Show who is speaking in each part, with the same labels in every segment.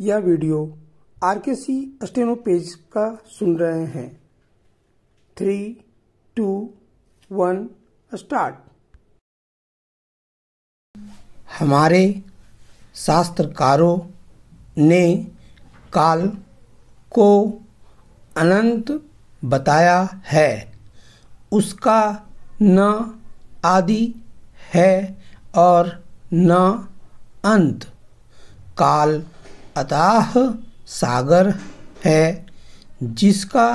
Speaker 1: यह video are के सी steno page का सुन रहे हैं थ्री टू वन स्टार्ट हमारे शास्त्रकारों ने काल को अनंत बताया है उसका न आदि है और न अंत काल अताह सागर है जिसका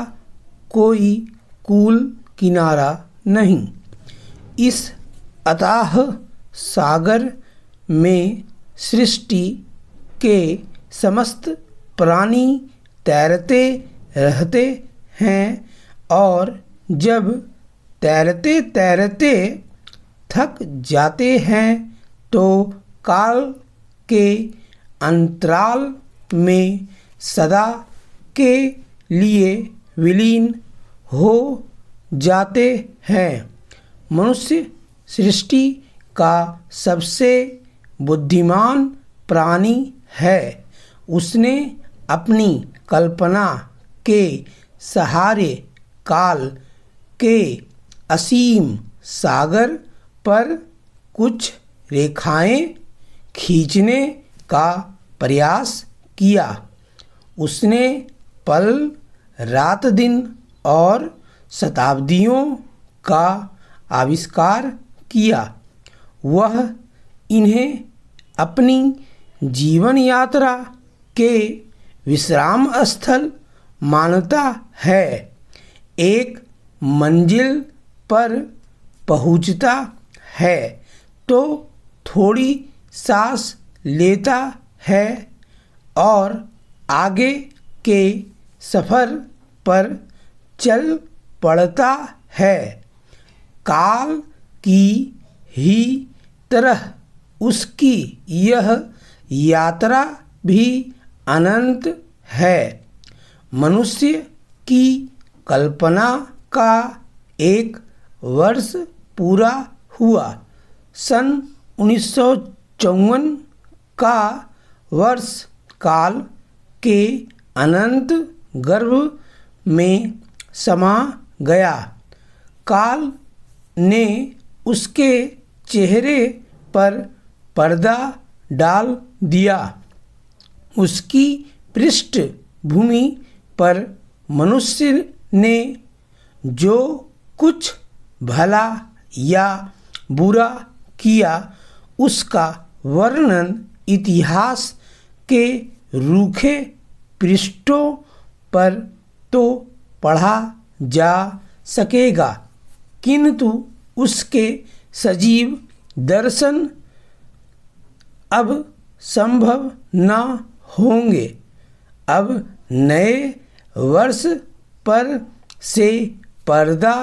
Speaker 1: कोई कूल किनारा नहीं इस अताह सागर में सृष्टि के समस्त प्राणी तैरते रहते हैं और जब तैरते तैरते थक जाते हैं तो काल के अंतराल में सदा के लिए विलीन हो जाते हैं मनुष्य सृष्टि का सबसे बुद्धिमान प्राणी है उसने अपनी कल्पना के सहारे काल के असीम सागर पर कुछ रेखाएं खींचने का प्रयास किया उसने पल रात दिन और शताब्दियों का आविष्कार किया वह इन्हें अपनी जीवन यात्रा के विश्राम स्थल मानता है एक मंजिल पर पहुंचता है तो थोड़ी सांस लेता है और आगे के सफ़र पर चल पड़ता है काल की ही तरह उसकी यह यात्रा भी अनंत है मनुष्य की कल्पना का एक वर्ष पूरा हुआ सन उन्नीस सौ चौवन का वर्ष काल के अनंत गर्भ में समा गया काल ने उसके चेहरे पर पर्दा डाल दिया उसकी पृष्ठभूमि पर मनुष्य ने जो कुछ भला या बुरा किया उसका वर्णन इतिहास के रूखे पृष्ठों पर तो पढ़ा जा सकेगा किंतु उसके सजीव दर्शन अब संभव न होंगे अब नए वर्ष पर से पर्दा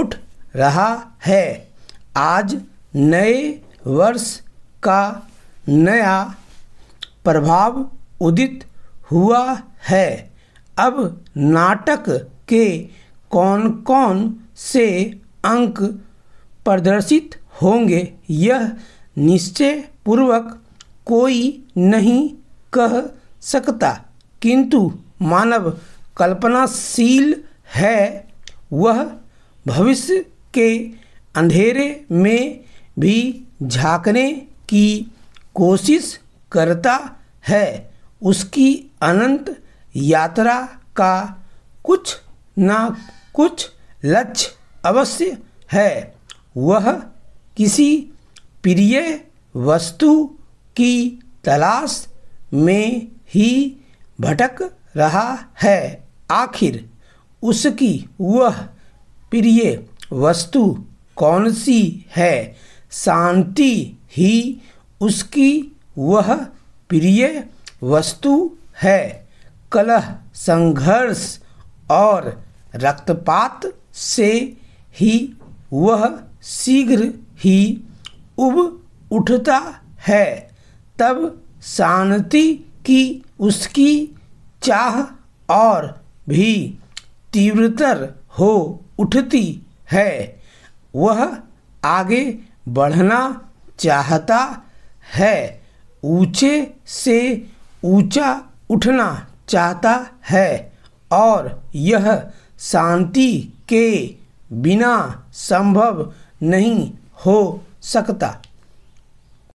Speaker 1: उठ रहा है आज नए वर्ष का नया प्रभाव उदित हुआ है अब नाटक के कौन कौन से अंक प्रदर्शित होंगे यह निश्चय पूर्वक कोई नहीं कह सकता किंतु मानव कल्पनाशील है वह भविष्य के अंधेरे में भी झांकने की कोशिश करता है उसकी अनंत यात्रा का कुछ ना कुछ लक्ष्य अवश्य है वह किसी प्रिय वस्तु की तलाश में ही भटक रहा है आखिर उसकी वह प्रिय वस्तु कौन सी है शांति ही उसकी वह प्रिय वस्तु है कलह संघर्ष और रक्तपात से ही वह शीघ्र ही उब उठता है तब शांति की उसकी चाह और भी तीव्रतर हो उठती है वह आगे बढ़ना चाहता है ऊंचे से ऊंचा उठना चाहता है और यह शांति के बिना संभव नहीं हो सकता